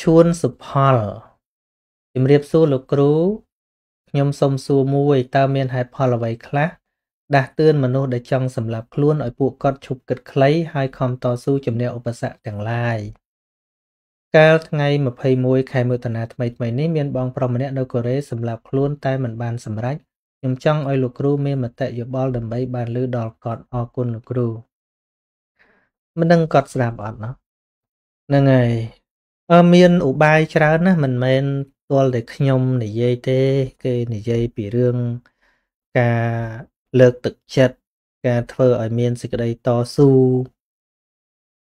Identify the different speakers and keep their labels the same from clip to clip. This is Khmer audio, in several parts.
Speaker 1: ឈួនសុផលជំរាបសួរលោកគ្រូខ្ញុំសូមសួរមួយតើមានហេតុផលអ្វី ខ្លះដាស់តឿនមនុស្សដែលចង់សម្លាប់ខ្លួនឲ្យពួកគាត់ឈប់គិតខ្លីហើយខំតស៊ូជំនះឧបសគ្គទាំងឡាយកាលថ្ងៃ21ខែមិថុនាថ្មីថ្មីនេះមានបងប្រុសម្នាក់នៅកូរ៉េសម្លាប់ខ្លួនតែមិនបានសម្រេចខ្ញុំចង់ឲ្យលោកគ្រូមានមតិយោបល់ដើម្បីបានលើដល់គាត់អរគុណលោកគ្រូមិនដឹងគាត់ស្ដាប់អត់ណោះហ្នឹងហើយអឺមានឧបាយច្រើនណាស់មិនមែនទាល់តែខ្ញុំនិយាយទេគេនិយាយពីរឿងការលើកទឹកចិត្តការធ្វើឲ្យមានសេចក្តីតស៊ូ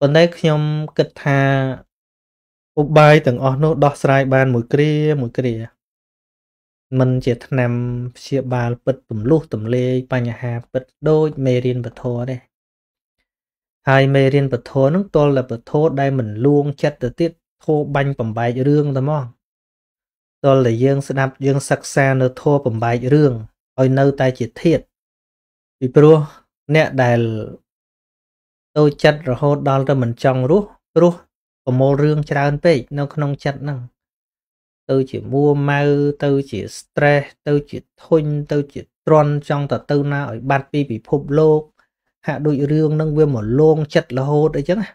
Speaker 1: ប៉ុន្តែខ្ញុំគិតថាឧបាយទាំងអស់នោះដោះស្រាយបានមួយគ្រាមួយគ្រាมันជាឆ្នាំព្យាបាលពិតទម្លុះទម្លាយបញ្ហាពិតដូច មេរៀនពធទេហើយមេរៀនពធនឹងទល់តែពធដែលមិនលួងចិត្តទៅទៀតធัวបាញ់បំបែករឿងតែមកដល់តែយើងស្ដាប់យើងសិក្សានៅធัวបំបែករឿងឲ្យនៅតែជាធាតពីព្រោះអ្នកដែលទៅចិត្តរហូតដល់ទៅមិនចង់រស់ព្រោះប្រមូលរឿងច្រើនពេកនៅ ក្នុងចិត្តហ្នឹង ទៅជាមួម៉ៅទៅជា stress ទៅជាធុញទៅជាទ្រន់ចង់ទៅទៅណាឲ្យបាត់ពីពិភពលោក ហាក់ដូចរឿងហ្នឹងវាមកលងចិត្តរហូតអីចឹងហ្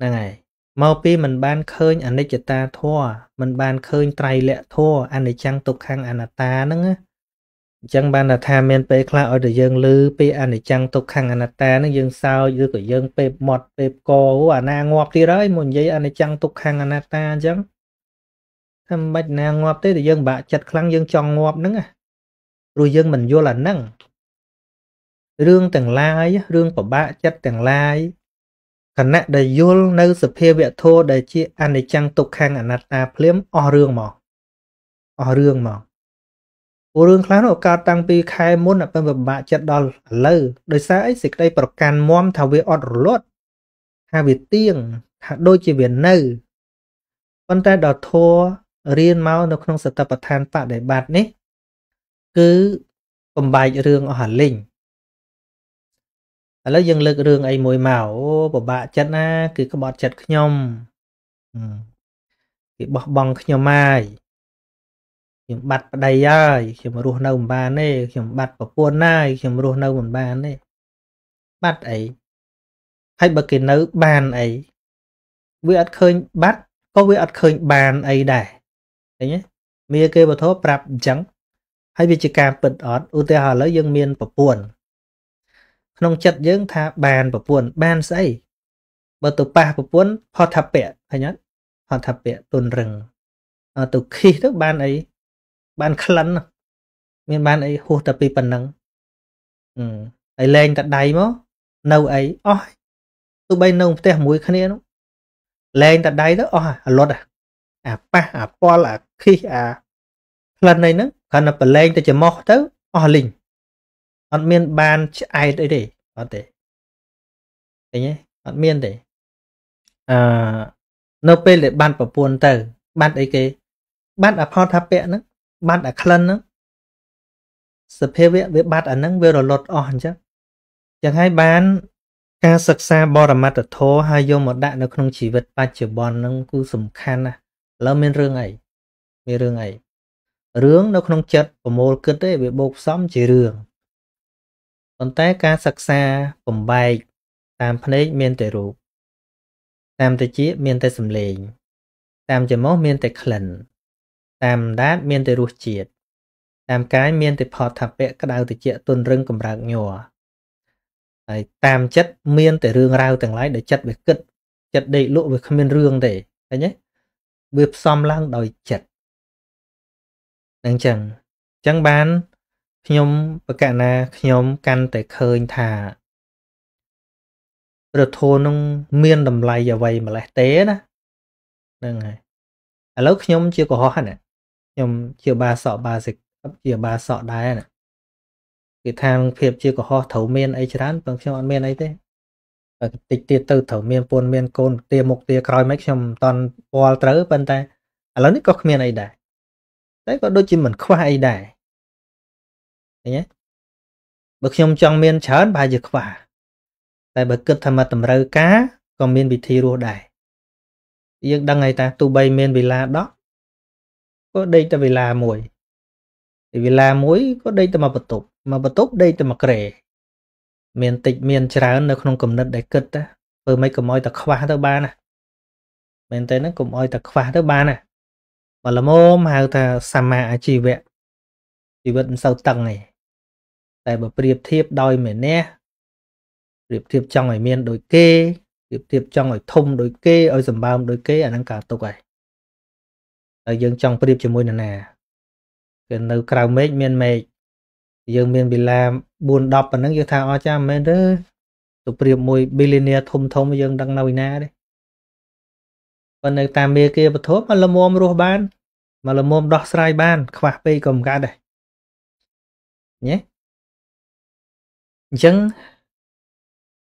Speaker 1: នឹងហើយមកពីមិនបានឃើញ អនិច្ចតាធម៌មិនបានឃើញត្រៃលក្ខធម៌អនិច្ចំទុក្ខំអនត្តាហ្នឹងណាអញ្ចឹងបានថាមានពេលខ្លះឲ្យតែយើងឮពីអនិច្ចំទុក្ខំអនត្តាហ្នឹងយើងសើចឬក៏យើង ពេបម៉ត់ពេបកអូអាណាងាប់ទៀតហើយមកនិយាយអនិច្ចំទុក្ខំអនត្តាអញ្ចឹងថាមិនបាច់ណាងាប់ទេតែយើងបាក់ចិត្តខ្លាំងយើងចង់ងាប់ហ្នឹងណាព្រោះយើងមិនយល់អាហ្នឹងរឿងទាំងឡាយរឿងពិបាកចិត្តទាំងឡាយខណៈដែលយល់នៅ សភាវៈធម៌ដែលជាអនិច្ចំទុក្ខំអនត្តាភ្លាមអស់រឿងមកអស់រឿងមកព្រោះរឿងខ្លះនោះកើតតាំងពី ខែមុនអពពិបាកចិត្តដល់ឥឡូវដោយសារអីសេចក្តី ប្រកាន់មមថាវាអត់រលត់ថាវាទៀងថាដូចជាវានៅប៉ុន្តែដល់ធัวរៀនមកនៅក្នុងសតបដ្ឋានបដិបត្តិនេះគឺបំបែករឿងអស់ហលិញឥឡូវយើងលើករឿងអីមួយមកអូពិបាកចិត្តណាគឺក្បត់ចិត្តខ្ញុំគេបោះបង់ខ្ញុំហើយខ្ញុំបាត់ប្តីហើយខ្ញុំរស់នៅមិនបានទេខ្ញុំបាត់ប្រពន្ធហើយខ្ញុំរស់នៅមិនបានទេបាត់អីហើយបើគេនៅបានអីវាអត់ឃើញបាត់ក៏វាអត់ឃើញបានអីដែរឃើញទេមានគេបទប្រាប់អញ្ចឹង ហើយវាជាការពិតអត់ឧទាហរណ៍ឥឡូវយើងមានប្រពន្ធក្នុងចិត្តយើង ថា បានប្រពន្ធបានស្អីបើទៅប៉ះប្រពន្ធផតពៈឃើញអត់ផតពៈទុនរឹងទៅខិសទៅបានអីបានក្លិន មានបានអីហួសតែពីប៉ុណ្ណឹងហើយលែងតែដៃមកនៅអីអស់ទោះបីនៅផ្ទះមួយគ្នានោះលែងតែដៃទៅអស់អាលត់អាប៉ះអាពលអាខិសអាក្លិនអីហ្នឹងគ្រាន់តែប្រឡែងទៅច្រមុះទៅអស់លីងអត់មាន បានឆ្អែតអីទេអត់ទេឃើញទេអត់មានទេអឺនៅពេលដែលបានប្រពន្ធទៅ បាត់អីគេ បាត់អផលថាពៈហ្នឹងបាត់អាក្លិនហ្នឹងសភាវៈវាបាត់អាហ្នឹងវារលត់អស់អញ្ចឹងចឹងហើយ បាន ការសិក្សាបរមត្តធម៌ហើយយកមកដាក់នៅក្នុងជីវិតបច្ចុប្បន្នហ្នឹងគឺសំខាន់ណាស់ឥឡូវមានរឿងអីមានរឿងអីរឿងនៅក្នុងចិត្តប្រមូលគិតទេវាបូកផ្សំជារឿងប៉ុន្តែការសិក្សាបំបែកតាមភ្នែកមានតែរូបតាមតិចមានតែសំឡេង តាមច្រមុះមានតែក្លិន តាមដាតមានតែរសជាតិតាមកាយមានតែផលថាពៈក្តៅតិចទុនរឹងកម្រើកញ័រហើយតាមចិត្តមានតែរឿងរ៉ាវទាំងឡាយដែលចិត្តវាគិតចិត្តដេកលក់វាគ្មានរឿងទេឃើញទេវាផ្សំឡើងដោយចិត្តនឹងចឹងចឹងបានខ្ញុំបកណា ខ្ញុំកាន់តែឃើញថាព្រះធម៌នឹងមានតម្លៃអ្វីម្លេះទេណាហ្នឹងហើយឥឡូវខ្ញុំ ជាកុហកណាខ្ញុំជាបាសកបាសិកជាបាសកដែរណាគឺថាភាពជាកុហកត្រូវមានអីច្រើនប៉ុន្តែខ្ញុំអត់មានអីទេបើតិចទៀតទៅត្រូវមានពូនមានកូនទាមុខទា ក្រោយមកខ្ញុំមិនតន់ពាល់ត្រូវប៉ុន្តែឥឡូវនេះក៏គ្មានអីដែរតែក៏ដូចជាមិនខ្វះអីដែរឃើញទេបើខ្ញុំចង់មានច្រើនប្រហែលជាខ្វះតែបើគិតថាមកតម្រូវការក៏មានវិធីរស់ដែរយើងដឹងហើយតាទូបីមានវេលាដកក៏ដេកតែវេលាមួយពីវេលាមួយក៏ដេកតែមកបន្ទប់មកបន្ទប់ដេកតែមកក្រែមានតិចមានច្រើននៅក្នុងគំនិតដែលគិតតាធ្វើមិនកុំឲ្យតែខ្វះទៅបានណាមែនទេណាកុំឲ្យតែខ្វះទៅបានណាមកល្មមហៅថាសម្មាអាជីវៈជីវិតមិនសូវតឹងទេតែបើប្រៀបធៀបដោយម្នាក់ប្រៀបធៀបចង់ឲ្យមានដូចគេប្រៀបធៀបចង់ឲ្យធំដូចគេឲ្យសម្បើមដូចគេអាហ្នឹងការទុកហើយហើយយើងចង់ប្រៀបជាមួយនរណាគឺនៅ ក្រៅមេឃមានមេឃយើងមានវេលា4 10ប៉ុណ្ណឹងយើងថាអស់ចាមែនទេទៅប្រៀបមួយ billionaire ធំធំយើងដឹងនៅណាទេប៉ុន្តែតាមមេគាពធមមកលមុំរស់បានមកលមុំដោះស្រាយបាន ខ្វះពេកក៏មិនកើតដែរញ៉េអញ្ចឹង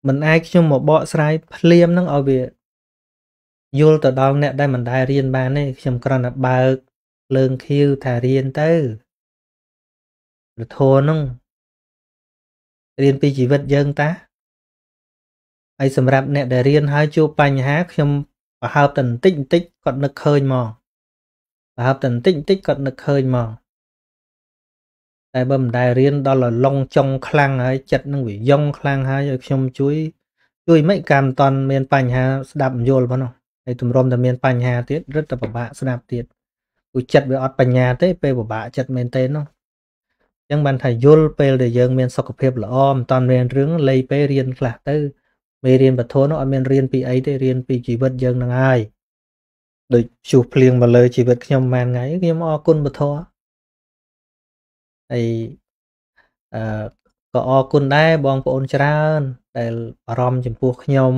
Speaker 1: មិនអាចខ្ញុំមកបកស្រាយភ្លាមហ្នឹងឲ្យវាយល់ទៅដល់អ្នកដែលមិនដែលរៀនបានទេខ្ញុំគ្រាន់តែបើក លើងខៀវថារៀនទៅលធរហ្នឹងរៀនពីជីវិតយើងតាហើយសម្រាប់អ្នក ដែលរៀនហើយជួបបញ្ហាខ្ញុំប្រហើបតែបន្តិចបន្តិចគាត់នឹកឃើញមកប្រហើបតែបន្តិចបន្តិចគាត់នឹកឃើញមកតែបើមិនដែលរៀនដល់លងចុងខ្លាំងហើយចិត្តនឹងវាយងខ្លាំងហើយឲ្យខ្ញុំជួយជួយមិនកម្មតន់មានបញ្ហា ស្ដាប់យល់ផងនោះហើយទម្រាំតែមានបញ្ហាទៀតរឹតតែពិបាកស្ដាប់ទៀតព្រោះចិត្តវាអត់បញ្ញាទេពេលពិបាកចិត្តមែនទេនោះអញ្ចឹងបានថាយល់ពេលដែលយើង មានសុខភាពល្អមិនតន់រៀនរឿងលេីពេលរៀនខ្លះទៅមេរៀនបទធននោះអត់មានរៀនពីអីទេរៀនពីជីវិតយើងនឹងហើយដូចជួសភ្លៀងមកលើជីវិតខ្ញុំប៉ុន្មានថ្ងៃខ្ញុំអរគុណបទធរហើយអឺក៏អរគុណដែរបងប្អូនច្រើនដែលបារម្ភចំពោះខ្ញុំ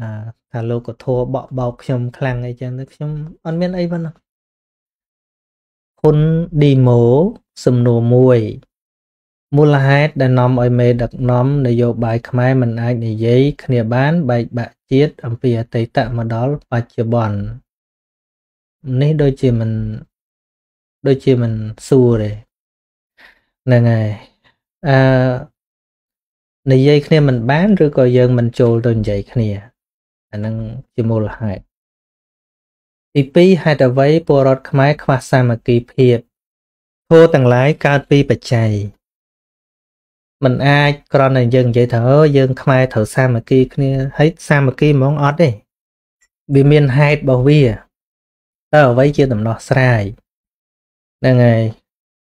Speaker 1: អឺថាលោកកធัวបក់បោកខ្ញុំ ខ្លាំងអីចឹងទៅខ្ញុំអត់មានអីប៉ុណ្ណោះហ៊ុនឌីម៉ូសំណួរមួយមូលហេតុដែលនាំឲ្យមេដឹកនាំនយោបាយខ្មែរមិនអាចនិយាយគ្នាបានបែកបាក់ជាតិអំពីអតីតមកដល់បច្ចុប្បន្ននេះដូចជាមិនដូចជាមិនសួរទេហ្នឹងហើយអឺនិយាយគ្នាមិនបានឬក៏យើងមិនចូលទៅនិយាយគ្នា អាហ្នឹងជាមូលហេតុទី2ហេតុអ្វីពលរដ្ឋខ្មែរខ្វះសាមគ្គីភាពធោះទាំងឡាយកើតពីបច្ច័យมันអាចគ្រាន់តែយើងនិយាយថាអឺយើងខ្មែរត្រូវសាមគ្គីគ្នាហើយសាមគ្គីហ្មងអត់ទេវាមានហេតុរបស់វាតើអ្វីជាដំណោះស្រាយហ្នឹងហើយ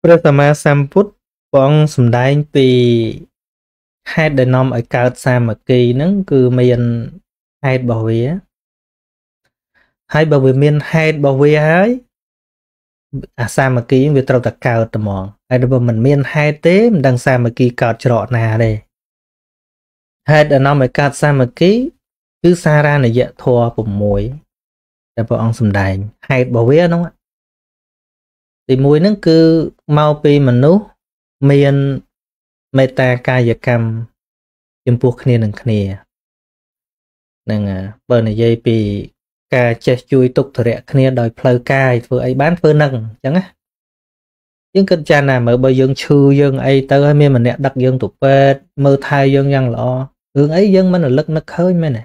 Speaker 1: ព្រះសម្មាសម្ពុទ្ធព្រះអង្គសម្ដែងពីហេតុដែលនាំឲ្យកើតសាមគ្គីហ្នឹងគឺមានហេតុរបស់វាហើយបើវាមានហេតុរបស់វាហើយអាសាមគ្គី វាត្រូវតែកើតត្មងហើយបើមិនមានហេតុទេមិនដឹងសាមគ្គីកើតច្រកណាទេហេតុដែលនាំឲ្យកើតសាមគ្គី គឺសារណយៈធម៌6ដែលព្រះអង្គសម្ដែងហេតុរបស់វាហ្នឹងទី1ហ្នឹងគឺមកពីមនុស្សមានមេត្តាកាយកម្មចំពោះគ្នានឹងគ្នាហ្នឹងបើនិយាយពី ការចេះជួយទុកធរៈគ្នាដោយផ្លូវកាយធ្វើអីបានធ្វើនឹងអញ្ចឹងណាយើងគិតចាណាមើលបើយើងឈឺយើងអីទៅហើយមានម្នាក់ដឹកយើងទៅពេទ្យមើលថែយើងយ៉ាងល្អរឿងអីយើងមិនរលឹកនឹកឃើញមែនទេ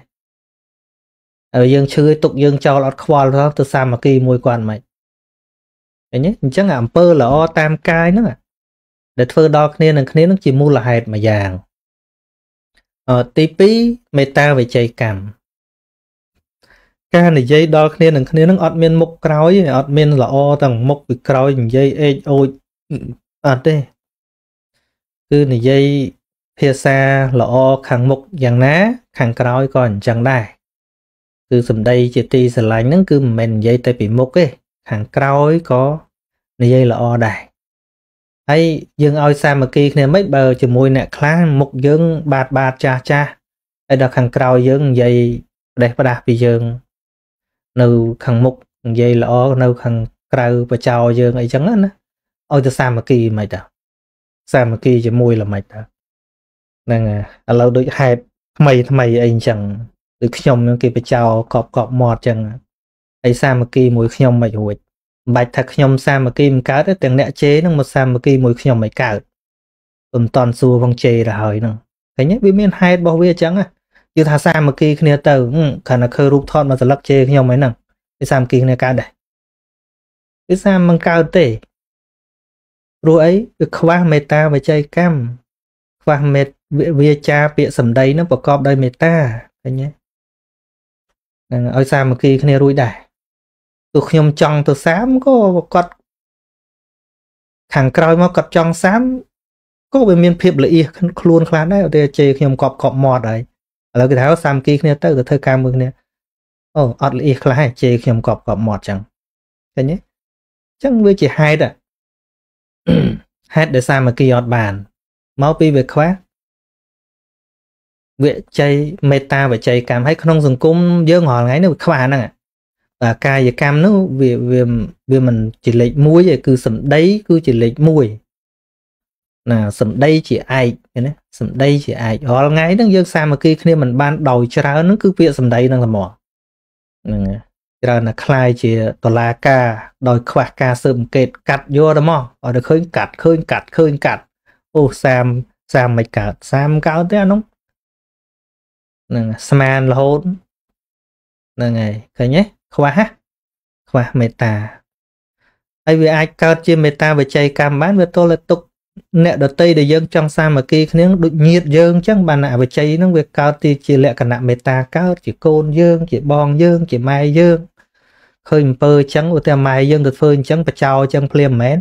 Speaker 1: ហើយយើងឈឺទុកយើងចោលអត់ខ្វល់ទៅសាមគ្គីមួយគាត់មិនឃើញទេអញ្ចឹងអំពើល្អតាមកាយហ្នឹងដែលធ្វើដល់គ្នានឹងគ្នានឹងជាមូលហេតុមួយយ៉ាងអទី2មេត្តាវិជ័យកម្មការនិយាយដល់គ្នានឹងគ្នានឹងអត់មានមុខក្រោយអត់មានល្អទាំងមុខពីក្រោយនិយាយអេចអូចអត់ទេ គឺនិយាយភាសាល្អខាងមុខយ៉ាងណា ខាងក្រោយក៏អញ្ចឹងដែរគឺសម្ដីជាទីស្រឡាញ់ហ្នឹងគឺមិនមែននិយាយតែពីមុខទេខាងក្រោយក៏និយាយល្អដែរហើយយើងឲ្យសាមគ្គីគ្នាមិនបើជាមួយអ្នកខ្លះមុខយើង បាតបាតចាស់ចាស់ហើយដល់ខាងក្រោយយើងនិយាយផ្ដេសផ្ដាស់ពីយើង នៅខាងមុខនិយាយល្អនៅ ខាងក្រៅបចោយើងអីចឹងណាឲ្យទៅសាមគ្គីមិនដែរសាមគ្គីជាមួយល្មិចដែរហ្នឹងឥឡូវដូចហេតុថ្មី ថ្មីអីអញ្ចឹងដូចខ្ញុំគេបចោកប់កប់មាត់អញ្ចឹងឲ្យសាមគ្គីមួយខ្ញុំមិនរួចមិនបាច់ថាខ្ញុំសាមគ្គីមិនកើតទេទាំងអ្នកជេនឹងមកសាមគ្គីមួយខ្ញុំមិនកើតខ្ញុំតន់សួរវងជេទៅហើយហ្នឹងឃើញវាមានហេតុរបស់វាអញ្ចឹងយល់ថាសាមគ្គីគ្នាទៅខណៈឃើញរូបថតមកសន្លឹកជេខ្ញុំឯហ្នឹងវាសាមគ្គីគ្នាកើតដែរវាសាមមិនកើតទេព្រោះអីវាខ្វះមេត្តាវិច័យកម្មខ្វះមេត្តាវាចាពាក្យសម្ដីនឹងប្រកបដោយមេត្តាឃើញទេនឹងឲ្យសាមគ្គីគ្នារួចដែរទោះខ្ញុំចង់ទៅសាមក៏គាត់ខាងក្រោយមកគាត់ចង់សាមក៏វាមាន ភាពល្អៀសខ្លួនខ្លះដែរតែជេរខ្ញុំកប់កប់មាត់ហើយឥឡូវគេថាសាមគ្គីគ្នាទៅទៅធ្វើការមួយគ្នាអូអត់ល្អៀសខ្លះជេរខ្ញុំកប់កប់មាត់ចឹងឃើញទេចឹងវាជាហេតុហេតុដែលសាមគ្គីអត់បានមកពីវាខ្វះវិច័យមេត្តាវិច័យកម្មហើយក្នុងសង្គមយើងរាល់ថ្ងៃនេះវាខ្វះហ្នឹងកាយកម្មនោះវាវាវាមិនជាលេខ1ទេគឺសម្ដីគឺជាលេខ1ណាសម្ដីជាឯកណាសម្ដីជាឯករាល់ថ្ងៃហ្នឹងយើងសាមគ្គីគ្នាមិនបានដោយច្រើនហ្នឹងគឺពាក្យសម្ដីហ្នឹងតែមកហ្នឹងច្រើនតែคล้ายជាតឡាការដោយខ្វះការស៊ើបអង្កេតកាត់យកតែមកឲ្យតែឃើញកាត់ឃើញកាត់ឃើញកាត់អូសាមសាមមិនកើតសាមកើតទេអានោះហ្នឹងស្មានរហូតហ្នឹងហើយឃើញទេខ្វះខ្វះមេត្តាហើយវាអាចកើតជាមេត្តាវិច័យកម្មបានវាទល់តែទុកអ្នកដតីដែលយើងចង់សាមគ្គីគ្នាដូចញាតយើងអញ្ចឹងបានអវិជ័យហ្នឹងវាកើតទីជាលក្ខណៈមេត្តាកើតជាកូនយើងជាបងយើង ជាម៉ែយើងឃើញអំពើអញ្ចឹងឧទាហរណ៍ម៉ែយើងទៅធ្វើអញ្ចឹងបចោអញ្ចឹងភ្លាមមែន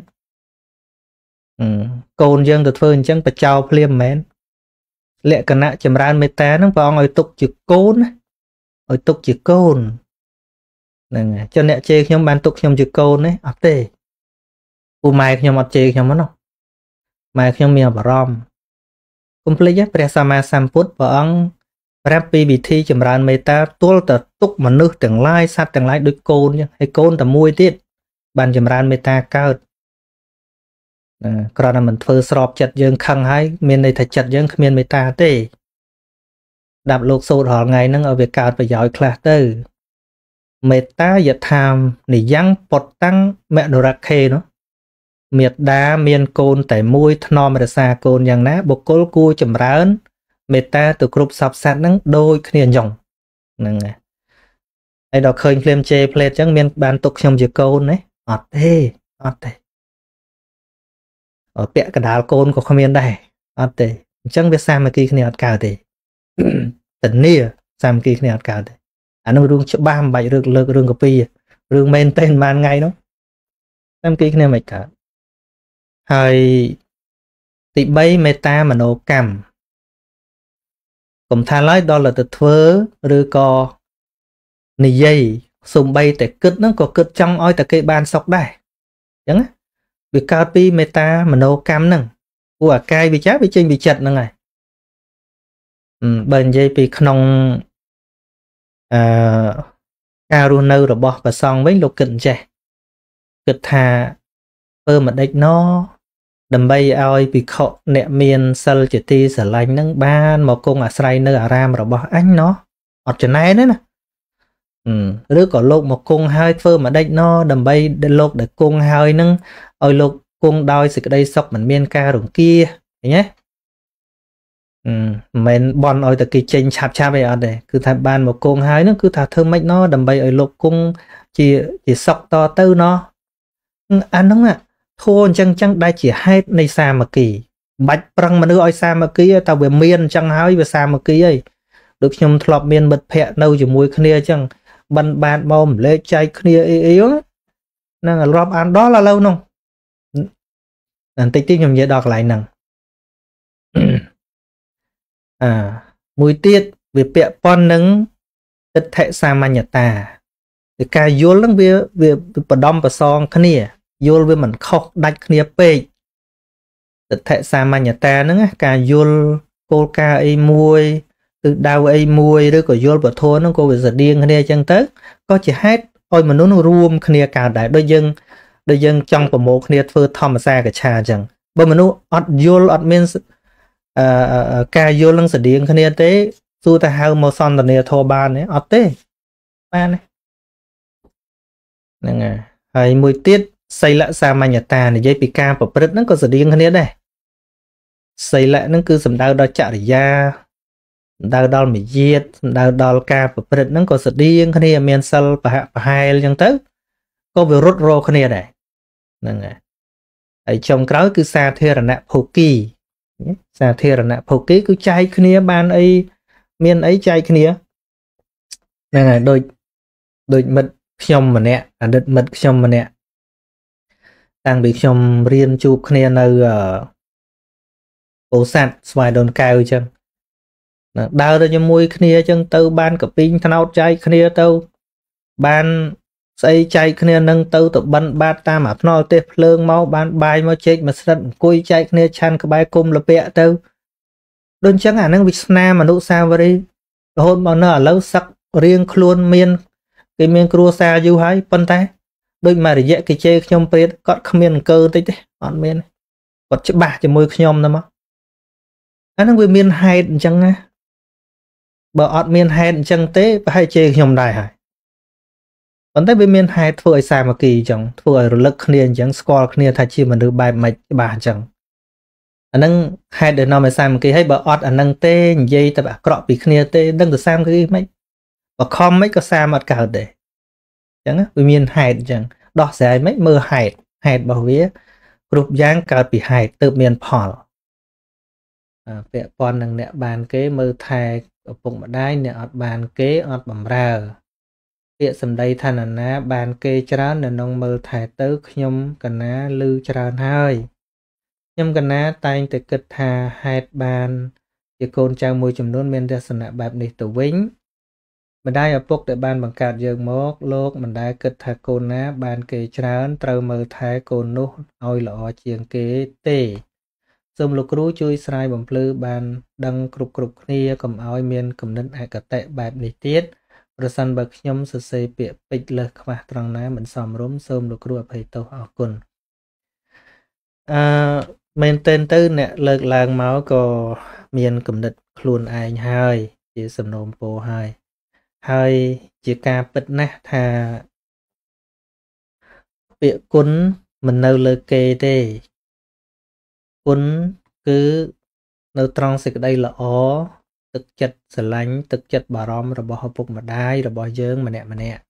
Speaker 1: កូនយើងទៅធ្វើអញ្ចឹងបចោភ្លាមមែន លក្ខណៈចម្រើន មេត្តាហ្នឹងព្រះអង្គឲ្យទុកជាកូនឲ្យទុកជាកូនហ្នឹងចុះអ្នកជេរខ្ញុំបានទុកខ្ញុំជាកូនទេអត់ទេពូម៉ែខ្ញុំអត់ជេរខ្ញុំហ្នឹងម៉ែខ្ញុំមានបារម្ភកុំភ្លេចព្រះសម្មាសម្ពុទ្ធព្រះអង្គប្រាប់ពីវិធីចម្រើនមេត្តាទល់តែទុកមនុស្សទាំងឡាយសត្វទាំងឡាយដូចកូនចឹងហើយកូនតែមួយទៀតបានចម្រើនមេត្តាកើតគ្រាន់តែមិនធ្វើស្របចិត្តយើងខឹងហើយមានន័យថាចិត្តយើងគ្មានមេត្តាទេដាប់លោកសោតរាល់ថ្ងៃហ្នឹងឲ្យវាកើតប្រយោជន៍ខ្លះទៅមេត្តាយថាមនិយ៉ាងពុតតាំងមនរខេនោះមេត្តាមានកូន តែមួយធ្នមរសាកូនយ៉ាងណាបុគ្គលគួរចម្រើនមេត្តាទៅគ្រប់សពសត្វហ្នឹងដូចគ្នាអញ្ចឹងហ្នឹងហើយដល់ឃើញភ្លាមជេផ្លេតអញ្ចឹងមាន បានទុកខ្ញុំជាកូនទេអត់ទេអត់ទេពាក់កដាលកូនក៏គ្មានដែរអត់ទេអញ្ចឹងវាសាមគ្គីគ្នាអត់កើតទេតនីសាមគ្គីគ្នាអត់កើតទេអានឹងរឿងច្បាស់មិនបាច់រើកលើករឿងកាពីរឿងមែនតែនបានថ្ងៃនោះតាមគេគ្នាមិនកើតហើយទី3មេត្តាមនោកម្មកុំថាឡើយដល់ទៅធ្វើ ឬក៏និយាយសំបីតែគិតហ្នឹងក៏គិតចង់ឲ្យតែគេបានសុខដែរអញ្ចឹងវាកើតពី មេត្តាមនោកម្មហ្នឹងព្រោះអាកាយវិចារវាចេញវិចិត្តហ្នឹងហើយបើនិយាយពីក្នុងអឺការរស់នៅរបស់ព្រះសង្ឃវិញលោកគិតអញ្ចេះគិតថាធ្វើមិនដេចណដើម្បីឲ្យភិក្ខុអ្នកមាន សិលជាទីស្រឡាញ់នឹងបានមកគង់អាស្រ័យនៅអារាមរបស់អញណអត់ចំណែនទេណាឬក៏លោកមកគង់ហើយធ្វើមិនដេចណដើម្បីលោកដែលគង់ហើយនឹងឲ្យលោកគង់ដោយសេចក្តី សុខមិនមាន ការរង្គៀឃើញទេមិនបន់ឲ្យតែគេចេញឆាប់ឆាប់អីអត់ទេគឺថាបាន មកគង់ហើយនោះគឺថាធ្វើម៉េចណោះដើម្បីឲ្យលោកគង់ជាជាសក់តទៅណោះអាហ្នឹងធួអញ្ចឹងចឹងដែលជាហេតុនៃសាមគ្គី បាច់ប្រឹងមនុស្សឲ្យសាមគ្គីតែវាមានអញ្ចឹងហើយវាសាមគ្គីហើយដូចខ្ញុំធ្លាប់មានមិត្តភ័ក្តិនៅជាមួយគ្នាអញ្ចឹងបិណ្ឌបាតមកម្លេចចែកគ្នាអីអីហ្នឹងរាប់អានដល់ឥឡូវនោះបន្តិចទៀតខ្ញុំនិយាយដល់កន្លែងហ្នឹងអាមួយទៀតវាពាក់ព័ន្ធនឹងទិដ្ឋិសាមញ្ញតាគឺការយល់នឹងវាវាបដំប្រសងគ្នាយល់វាមិនខុសដាច់គ្នាពេកទិដ្ឋិសាមញ្ញតាហ្នឹងការយល់គោលការណ៍អីមួយឬដៅអីមួយឬក៏យល់ពធហ្នឹងក៏វាស្តៀងគ្នាអញ្ចឹងទៅក៏ជាហេតុឲ្យមនុស្សនឹងរួមគ្នាកើតដែរដូចយើងដូចយើងចង់ប្រមូលគ្នាធ្វើ ធម្មសាកឆាអញ្ចឹងបើមនុស្សអត់យល់អត់មានការយល់នឹងស្តៀងគ្នាទេសួរតែហៅមកសន្ទនាធម៌បានទេអត់ទេបានហ្នឹងហើយហើយមួយទៀតសីលសាមញ្ញតានិយាយពីការប្រព្រឹត្តហ្នឹងក៏ស្តៀងគ្នាដែរសីលៈហ្នឹងគឺសំដៅ ដល់ចរិយាសំដៅដល់មាយាទសំដៅដល់ការ ប្រព្រឹត្តហ្នឹងក៏ស្តៀងគ្នាមានសិលប្រហាក់ប្រហែលអញ្ចឹងទៅក៏វារត់រោគ្នាដែរហ្នឹងហើយហើយចុងក្រោយគឺសាធារណភូគីសាធារណភូគីគឺចែកគ្នា បានអីមានអីចែកគ្នាហ្នឹងហើយដូចដូច មិត្តខ្ញុំម្នាក់អតីតមិត្តខ្ញុំម្នាក់តាំងពីខ្ញុំរៀនជួបគ្នានៅពោធិ៍សាត់ស្វាយដុនកៅអញ្ចឹងដើរទៅជាមួយគ្នាអញ្ចឹងទៅបានកាពីងថ្នោតចែកគ្នាទៅបានស្អីចែកគ្នានឹងទៅទៅបិណ្ឌបាតតាមអាភ្នល់ទេសភ្លើងមកបានបាយមកជែកមកស្រិតអង្គុយចែកគ្នាឆានក្បែរគុំលពាក់ទៅដូចអញ្ចឹងអានឹងវាសនាមនុស្សសាវរីរហូតមកនៅឥឡូវសឹករៀងខ្លួនមានគេមានគ្រួសារយូរហើយប៉ុន្តែដូចមករយៈគេជេរខ្ញុំព្រាតគាត់គ្មានអង្គើតិចទេអត់មានគាត់ច្បាស់ជាមួយខ្ញុំទៅមកអានឹងវាមានហេតុអញ្ចឹងណាបើអត់មានហេតុអញ្ចឹងទេប្រហែលជេរខ្ញុំដែរហើយប៉ុន្តែវាមានហេតុធ្វើឲ្យសាមគ្គីអញ្ចឹងធ្វើឲ្យរលឹកគ្នាអញ្ចឹងស្គាល់គ្នាថាជាមនុស្សបែបម៉េចច្បាស់អញ្ចឹងអានឹងហេតុដែលនាំឲ្យសាមគ្គីហើយបើអត់អានឹងទេនិយាយតែអាក្រក់ពីគ្នាទេដឹងទៅសាមគ្គីម៉េចបើខំមិនក៏សាមអត់កើតទេអញ្ចឹងវាមានហេតុអញ្ចឹងដោះស្រាយមិនមើលហេតុហេតុរបស់វាគ្រប់យ៉ាងកើតពីហេតុទើបមានផលពាក់ព័ន្ធនឹងអ្នកបានគេមើលថែឪពុកម្ដាយអ្នកអត់បានគេអត់បំរើពាក្យសម្ដីថាណានាបានគេច្រើន នៅក្នុងមើលថែទៅខ្ញុំកណាឮច្រើនហើយខ្ញុំកណាតែងតែគិតថាហេតុបានជាកូនចៅមួយចំនួនមានទស្សនៈបែបនេះទៅវិញម្ដាយឪពុកដែលបានបង្កើតយើងមក លោកមិនដែលគិតថាកូនណាបាន គេច្រើន ត្រូវមើលថែកូននោះឲ្យល្អជាងគេទេសូមលោកគ្រូជួយស្រាយបំភ្លឺបានដឹងគ្រប់គ្រប់គ្នាកុំឲ្យមានគំនិតអកតៈបែបនេះទៀតប្រសិនបើខ្ញុំសរសេរពាក្យពេចលើសខ្វះត្រង់ណាមិនសមរម្យសូមលោកគ្រូអភ័យទោសអរគុណអឺមែនទែនទៅ អ្នកលើកឡើងមកក៏មានគំនិតខ្លួនឯងហើយជាសំណូមពរហើយហើយជាការពិតណាស់ថាពាក្យគុណមិននៅលើគេទេគុណគឺ នៅត្រង់សេចក្តីល្អទឹកចិត្តស្រឡាញ់ទឹកចិត្តបារម្ភរបស់ឪពុកម្ដាយរបស់យើងម្នាក់ម្នាក់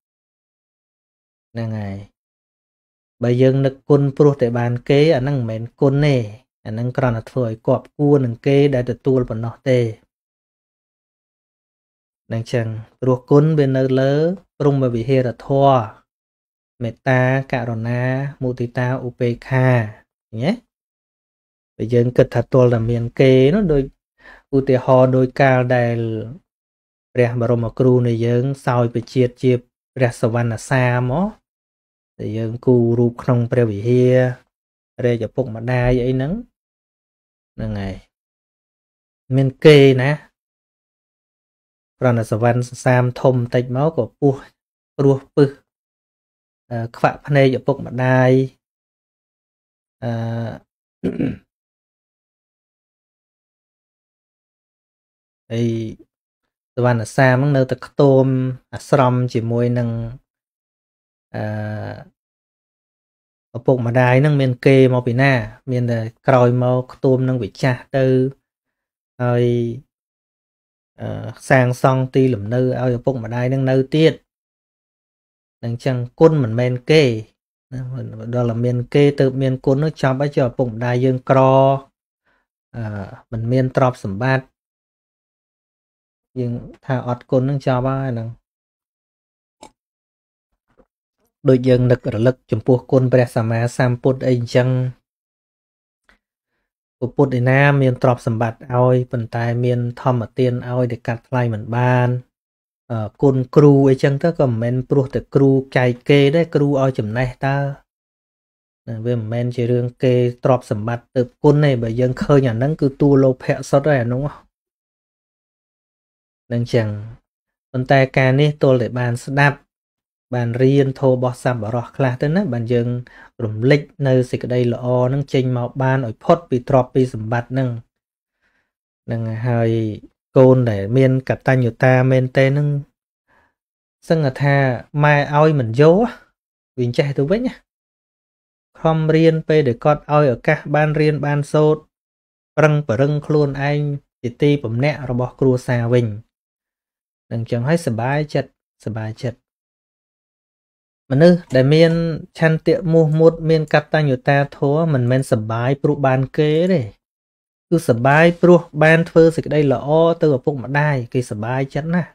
Speaker 1: ហ្នឹងហើយបើយើងនឹកគុណព្រោះតែបានគេអាហ្នឹងមិនមែនគុណទេអាហ្នឹងគ្រាន់តែធ្វើឲ្យគប់គួរនឹងគេដែលទទួលប៉ុណ្ណោះទេនឹងចឹងព្រោះគុណវានៅលើ ព្រំវិហារធម៌មេត្តាករុណាមុទិតាឧបេក្ខាញ៉េបើយើងគិតថាទល់តែមានគេនោះដូចឧទាហរណ៍ដោយកាលដែលព្រះបរមគ្រូនៃយើង សោយពជាតិជាព្រះសវណ្ណសាមកតែយើងគូរូបក្នុង ព្រះវិហាររេចឪពុកម្ដាយអីហ្នឹងហ្នឹងហើយមានគេណាប្រណសវណ្ណសាមធំបន្តិចមកក៏ពោះព្រោះពឹសខ្វាក់ភ្នែកឪពុកម្ដាយអឺហើយសវណ្ណសាមហ្នឹងនៅតែខ្ទមអាស្រមជាមួយនឹងអឺឪពុកម្ដាយហ្នឹងមានគេមកពីណា មានតែក្រោយមកខ្ទមនឹងវិចាស់ទៅហើយអឺសាងសង់ទី លំនៅឲ្យឪពុកម្ដាយនឹងនៅទៀតនឹងចឹងគុណមិនមែនគេដល់តែមានគេទៅមាន គុណនោះចាប់ឲ្យជាឪពុកម្ដាយយើងក្រអឺមិនមានទ្រព្យសម្បត្តិយើងថាអត់គុណនឹងចប់ហើយហ្នឹងដូចយើងនឹករលឹកចំពោះគុណព្រះសម្មាសម្ពុទ្ធអីអញ្ចឹងព្រះពុទ្ធឯណាមានទ្រព្យសម្បត្តិឲ្យប៉ុន្តែមានធម្មទានឲ្យតែកាត់ថ្លៃមិនបានគុណគ្រូអីចឹងទៅក៏មិនមែនព្រោះតែគ្រូចែកគេដែរគ្រូឲ្យចំណេះតើវាមិនមែនជារឿងគេទ្រព្យសម្បត្តិទៅគុណទេបើយើងឃើញអាហ្នឹងគឺទួលោភៈសុទ្ធហើយអានោះនឹងចឹងប៉ុន្តែការនេះទល់តែបាន ស្ដាប់ បានរៀនធម៌របស់សម្បរោះខ្លះទៅណាបានយើង រំលឹកនៅសេចក្តីល្អនឹងចេញមកបានឲ្យផុតពីទ្រព្យពីសម្បត្តិនឹងនឹងហើយកូនដែលមានកតញ្ញុតាមែនទេនឹងសឹងថាម៉ែឲ្យមិនយកវាចេះទៅវិញខំរៀនពេលដែលគាត់ឲ្យឱកាស បានរៀនបានសូត្រប្រឹងប្រឹងខ្លួនឯងជាទីពំនាក់របស់គ្រួសារវិញនឹងចឹងហើយសុបាយចិត្តសុបាយចិត្តមនុស្សដែលមានឆន្ទៈមោះមុតមានកតញ្ញូតាធម៌មិនមែនសុបាយព្រោះបានគេទេគឺសុបាយព្រោះ បានធ្វើសេចក្តីល្អទៅឪពុកម្ដាយគេសុបាយចិត្តណាស់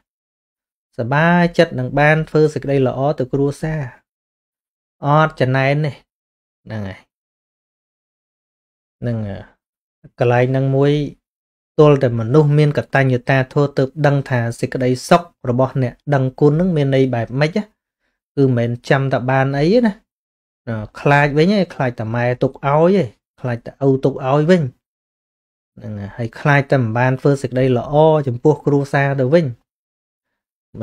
Speaker 1: សុបាយចិត្តនឹងបានធ្វើសេចក្តីល្អទៅគ្រួសារអត់ចំណែននេះហ្នឹងហើយហ្នឹងកន្លែងហ្នឹងមួយទល់តែមនុស្សមានកតញ្ញតាធម៌ទើបដឹងថាសេចក្តីសុខរបស់អ្នកដឹងគុណនឹងមានន័យបែបម៉េចគឺមិនចាំតបានអីណាខ្លាចវិញឯងខ្លាចតម៉ែទុកឲ្យឯងខ្លាចតឪទុកឲ្យវិញហ្នឹងហើយខ្លាចតែមិនបានធ្វើសេចក្តីល្អចំពោះគ្រួសារទៅវិញ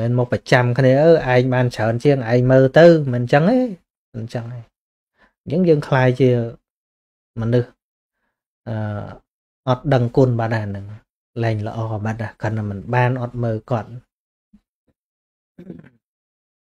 Speaker 1: មិនមកប្រចាំគ្នាអើឯងបានច្រើនជាងឯងមើលទៅមិនអញ្ចឹងទេមិនអញ្ចឹងទេអញ្ចឹងយើងខ្លាចជាមនុស្សអឺអត់ដឹងគុណបាត់ដែរហ្នឹងលែងល្អបាត់ដែរគាត់មិនបាន អត់មើលគាត់